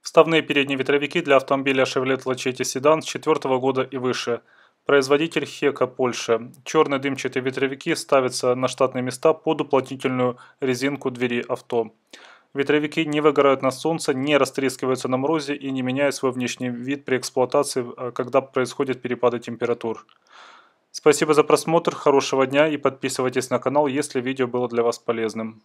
Вставные передние ветровики для автомобиля Chevrolet Lachetti Sedan с 4 года и выше. Производитель Хека, Польша. Черные дымчатые ветровики ставятся на штатные места под уплотнительную резинку двери авто. Ветровики не выгорают на солнце, не растрескиваются на морозе и не меняют свой внешний вид при эксплуатации, э, когда происходят перепады температур. Спасибо за просмотр, хорошего дня и подписывайтесь на канал, если видео было для вас полезным.